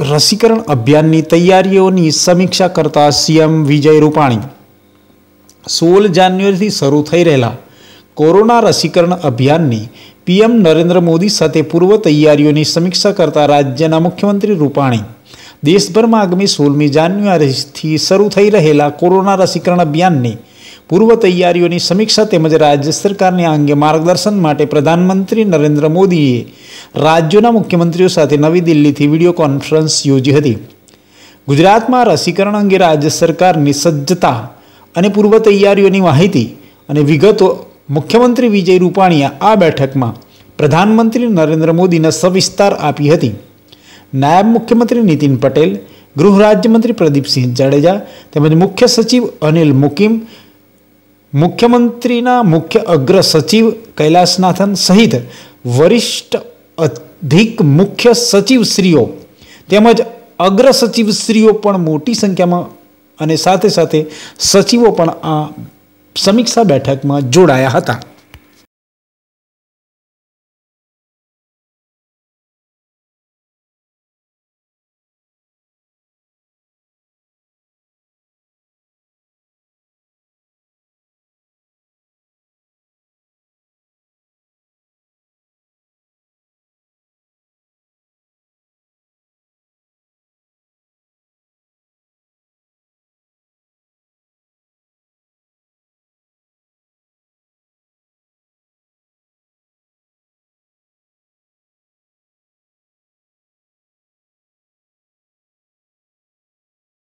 રસીકરણ અભિયાનની તૈયારીઓની સમીક્ષા કરતા સીએમ વિજય રૂપાણી સોળ જાન્યુઆરીથી શરૂ થઈ રહેલા કોરોના રસીકરણ અભિયાનની પીએમ નરેન્દ્ર મોદી સાથે પૂર્વ તૈયારીઓની સમીક્ષા કરતા રાજ્યના મુખ્યમંત્રી રૂપાણી દેશભરમાં આગામી સોળમી જાન્યુઆરીથી શરૂ થઈ રહેલા કોરોના રસીકરણ અભિયાનની પૂર્વ તૈયારીઓની સમીક્ષા તેમજ રાજ્ય સરકારને આ અંગે માર્ગદર્શન માટે પ્રધાનમંત્રી નરેન્દ્ર મોદીએ રાજ્યોના મુખ્યમંત્રીઓ સાથે નવી દિલ્હીથી વિડીયો કોન્ફરન્સ યોજી હતી ગુજરાતમાં રસીકરણ અંગે રાજ્ય સરકારની સજ્જતા અને પૂર્વ તૈયારીઓની માહિતી અને વિગતો મુખ્યમંત્રી વિજય રૂપાણીએ આ બેઠકમાં પ્રધાનમંત્રી નરેન્દ્ર મોદીને સવિસ્તાર આપી હતી નાયબ મુખ્યમંત્રી નીતિન પટેલ ગૃહ રાજ્યમંત્રી પ્રદીપસિંહ જાડેજા તેમજ મુખ્ય સચિવ અનિલ મુકીમ मुख्यमंत्रीના મુખ્ય અગ્ર સચિવ કૈલાસ નાથન સહિત વરિષ્ઠ અધિક મુખ્ય સચિવ શ્રીઓ તેમજ અગ્ર સચિવ શ્રીઓ પણ મોટી સંખ્યામાં અને સાથે સાથે સચિવો પણ આ સમીક્ષા બેઠકમાં જોડાયા હતા